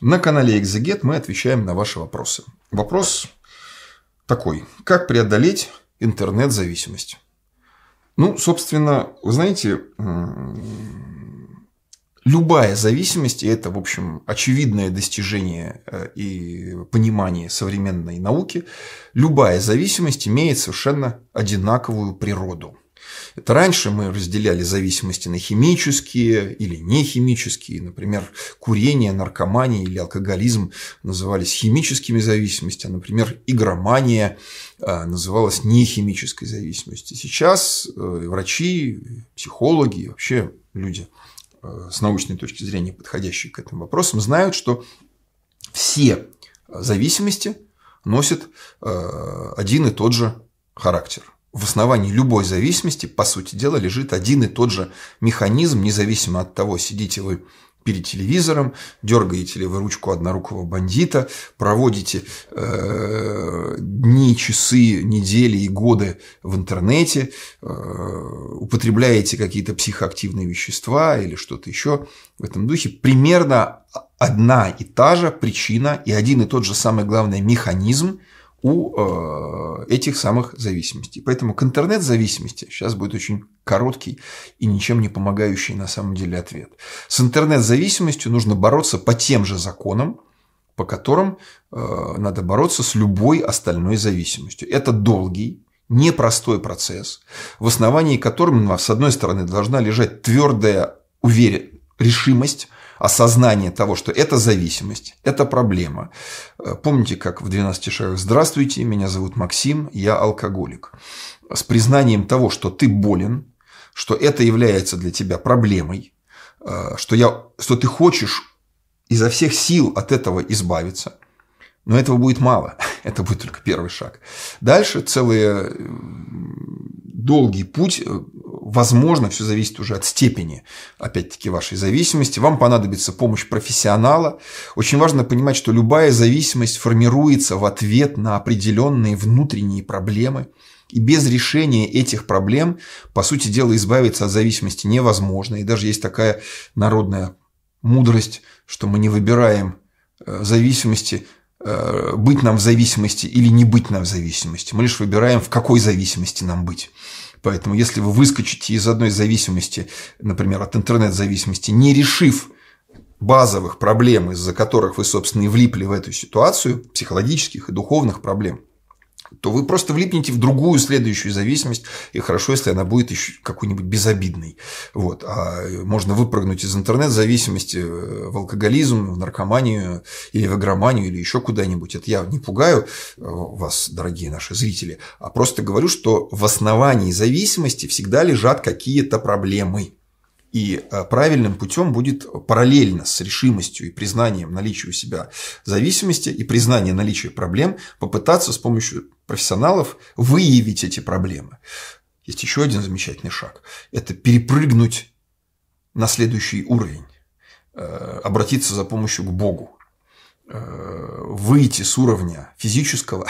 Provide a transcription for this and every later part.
На канале Экзегет мы отвечаем на ваши вопросы. Вопрос такой. Как преодолеть интернет-зависимость? Ну, собственно, вы знаете, любая зависимость, и это, в общем, очевидное достижение э, и понимание современной науки, любая зависимость имеет совершенно одинаковую природу. Это раньше мы разделяли зависимости на химические или нехимические. Например, курение, наркомания или алкоголизм назывались химическими зависимостями, а, например, игромания а, называлась нехимической зависимостью. Сейчас э, врачи, психологи, вообще люди э, с научной точки зрения, подходящие к этим вопросам, знают, что все зависимости носят э, один и тот же характер – в основании любой зависимости, по сути дела, лежит один и тот же механизм, независимо от того, сидите вы перед телевизором, дергаете ли вы ручку однорукого бандита, проводите э, дни, часы, недели и годы в интернете, э, употребляете какие-то психоактивные вещества или что-то еще в этом духе, примерно одна и та же причина и один и тот же самый главный механизм у э, этих самых зависимостей. Поэтому к интернет-зависимости сейчас будет очень короткий и ничем не помогающий на самом деле ответ. С интернет-зависимостью нужно бороться по тем же законам, по которым э, надо бороться с любой остальной зависимостью. Это долгий, непростой процесс, в основании которым, ну, с одной стороны, должна лежать твердая уверенность, решимость осознание того, что это зависимость, это проблема. Э, помните, как в 12 шагах «Здравствуйте, меня зовут Максим, я алкоголик». С признанием того, что ты болен, что это является для тебя проблемой, э, что, я, что ты хочешь изо всех сил от этого избавиться – но этого будет мало. Это будет только первый шаг. Дальше целый долгий путь э, возможно, все зависит уже от степени, опять-таки, вашей зависимости. Вам понадобится помощь профессионала. Очень важно понимать, что любая зависимость формируется в ответ на определенные внутренние проблемы. И без решения этих проблем, по сути дела, избавиться от зависимости невозможно. И даже есть такая народная мудрость, что мы не выбираем э, зависимости, э, быть нам в зависимости или не быть нам в зависимости. Мы лишь выбираем, в какой зависимости нам быть. Поэтому если вы выскочите из одной зависимости, например, от интернет-зависимости, не решив базовых проблем, из-за которых вы, собственно, и влипли в эту ситуацию, психологических и духовных проблем, то вы просто влипнете в другую следующую зависимость, и хорошо, если она будет еще какой-нибудь безобидной. Вот. А можно выпрыгнуть из интернет-зависимости э, в алкоголизм, в наркоманию или в игроманию или еще куда-нибудь. Это я не пугаю э, вас, дорогие наши зрители, а просто говорю, что в основании зависимости всегда лежат какие-то проблемы. И э, правильным путем будет параллельно с решимостью и признанием наличия у себя зависимости и признанием наличия проблем попытаться с помощью профессионалов выявить эти проблемы. Есть еще один замечательный шаг. Это перепрыгнуть на следующий уровень, э, обратиться за помощью к Богу, э, выйти с уровня физического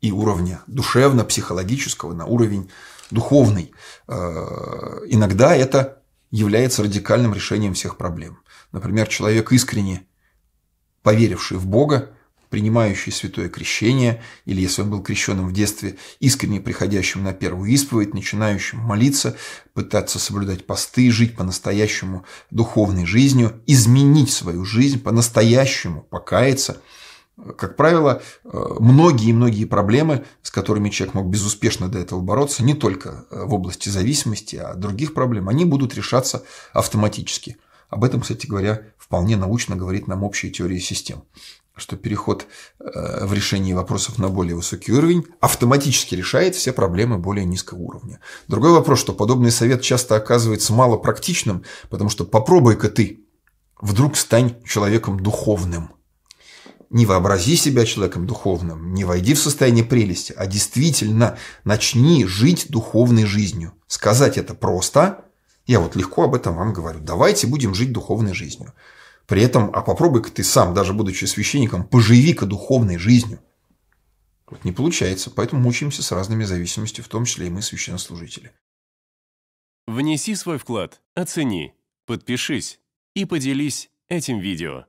и уровня душевно-психологического на уровень духовный. Иногда это является радикальным решением всех проблем. Например, человек искренне поверивший в Бога, принимающий святое крещение, или если он был крещенным в детстве, искренне приходящим на первую исповедь, начинающим молиться, пытаться соблюдать посты, жить по-настоящему духовной жизнью, изменить свою жизнь по-настоящему, покаяться – как правило, многие-многие э, проблемы, с которыми человек мог безуспешно до этого бороться, не только э, в области зависимости, а других проблем, они будут решаться автоматически. Об этом, кстати говоря, вполне научно говорит нам общая теория систем что переход э, в решении вопросов на более высокий уровень автоматически решает все проблемы более низкого уровня. Другой вопрос, что подобный совет часто оказывается малопрактичным, потому что попробуй-ка ты вдруг стань человеком духовным – не вообрази себя человеком духовным, не войди в состояние прелести, а действительно начни жить духовной жизнью. Сказать это просто, я вот легко об этом вам говорю. Давайте будем жить духовной жизнью. При этом, а попробуй-ка ты сам, даже будучи священником, поживи-ка духовной жизнью. Вот не получается, поэтому мучаемся с разными зависимостями, в том числе и мы, священнослужители. Внеси свой вклад, оцени, подпишись и поделись этим видео.